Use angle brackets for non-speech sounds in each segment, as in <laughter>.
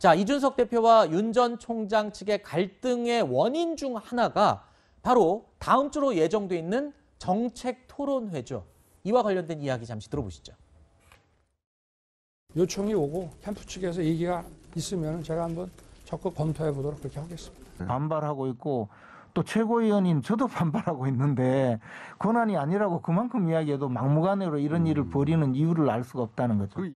자, 이준석 대표와 윤 전 총장 측의 갈등의 원인 중 하나가 바로 다음 주로 예정돼 있는 정책 토론회죠. 이와 관련된 이야기 잠시 들어보시죠. 요청이 오고 캠프 측에서 얘기가 있으면 제가 한번 적극 검토해 보도록 그렇게 하겠습니다. 네. 반발하고 있고 또 최고위원인 저도 <laughs> 반발하고 있는데 권한이 아니라고 그만큼 이야기해도 막무가내로 이런 음. 일을 벌이는 이유를 알 수가 없다는 거죠. 그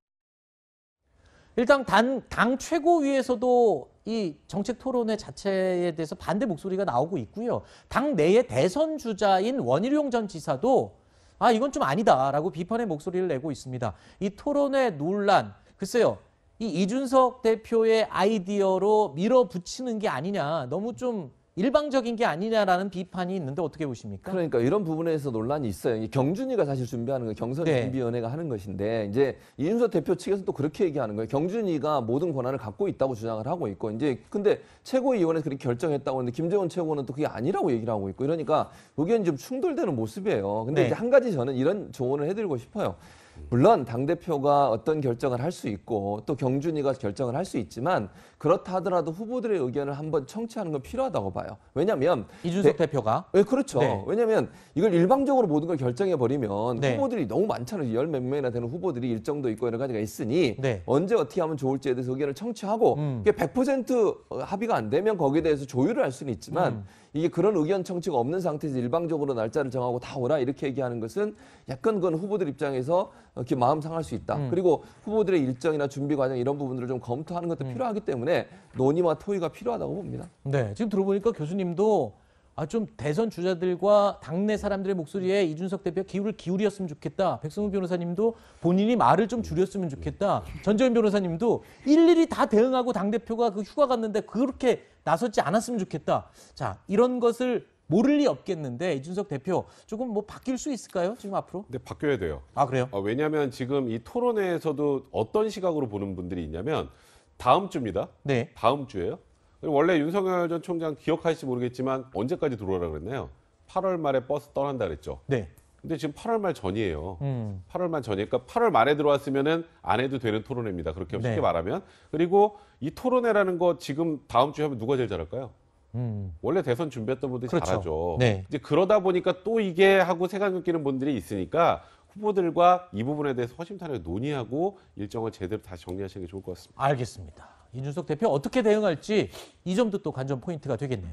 일단 단, 당 최고위에서도 이 정책 토론회 자체에 대해서 반대 목소리가 나오고 있고요. 당 내의 대선 주자인 원희룡 전 지사도 아 이건 좀 아니다라고 비판의 목소리를 내고 있습니다. 이 토론회 논란 글쎄요. 이 이준석 대표의 아이디어로 밀어붙이는 게 아니냐. 너무 좀 일방적인 게 아니냐라는 비판이 있는데 어떻게 보십니까? 그러니까 이런 부분에서 논란이 있어요. 경준이가 사실 준비하는 거 경선 네. 준비위원회가 하는 것인데 이제 이준석 대표 측에서 또 그렇게 얘기하는 거예요. 경준이가 모든 권한을 갖고 있다고 주장을 하고 있고 이제 근데 최고위원회에서 그렇게 결정했다고 하는데 김재원 최고는 또 그게 아니라고 얘기를 하고 있고 이러니까 의견이 좀 충돌되는 모습이에요. 근데 네. 이제 한 가지 저는 이런 조언을 해드리고 싶어요. 물론 당 대표가 어떤 결정을 할 수 있고 또 경준이가 결정을 할 수 있지만 그렇다 하더라도 후보들의 의견을 한번 청취하는 건 필요하다고 봐요. 왜냐하면 이준석 대, 표가 네, 예, 그렇죠. 네. 왜냐하면 이걸 일방적으로 모든 걸 결정해 버리면 네. 후보들이 너무 많잖아요. 열 몇 명이나 되는 후보들이 일정도 있고 여러 가지가 있으니 네. 언제 어떻게 하면 좋을지에 대해서 의견을 청취하고 음. 이게 100% 합의가 안 되면 거기에 대해서 조율을 할 수는 있지만 음. 이게 그런 의견 청취가 없는 상태에서 일방적으로 날짜를 정하고 다 오라 이렇게 얘기하는 것은 약간 그건 후보들 입장에서 이렇게 마음 상할 수 있다. 음. 그리고 후보들의 일정이나 준비 과정 이런 부분들을 좀 검토하는 것도 음. 필요하기 때문에 논의와 토의가 필요하다고 봅니다. 네, 지금 들어보니까 교수님도 아, 좀 대선 주자들과 당내 사람들의 목소리에 이준석 대표 기울을 기울였으면 좋겠다. 백승우 변호사님도 본인이 말을 좀 줄였으면 좋겠다. 전재현 변호사님도 일일이 다 대응하고 당대표가 그 휴가 갔는데 그렇게 나섰지 않았으면 좋겠다. 자, 이런 것을 모를 리 없겠는데 이준석 대표 조금 뭐 바뀔 수 있을까요? 지금 앞으로? 네, 바뀌어야 돼요. 아, 그래요? 아, 왜냐하면 지금 이 토론회에서도 어떤 시각으로 보는 분들이 있냐면 다음 주입니다. 네. 다음 주예요. 원래 윤석열 전 총장 기억하실지 모르겠지만 언제까지 들어오라 그랬나요? 8월 말에 버스 떠난다 그랬죠. 네. 근데 지금 8월 말 전이에요. 음. 8월 말 전이니까 그러니까 8월 말에 들어왔으면은 안 해도 되는 토론회입니다. 그렇게 네. 쉽게 말하면. 그리고 이 토론회라는 거 지금 다음 주에 하면 누가 제일 잘할까요? 음. 원래 대선 준비했던 분들이 그렇죠. 잘하죠. 네. 이제 그러다 보니까 또 이게 하고 생각을 끼는 분들이 있으니까 후보들과 이 부분에 대해서 허심탄회 논의하고 일정을 제대로 다시 정리하시는 게 좋을 것 같습니다. 알겠습니다. 이준석 대표 어떻게 대응할지 이 점도 또 관전 포인트가 되겠네요.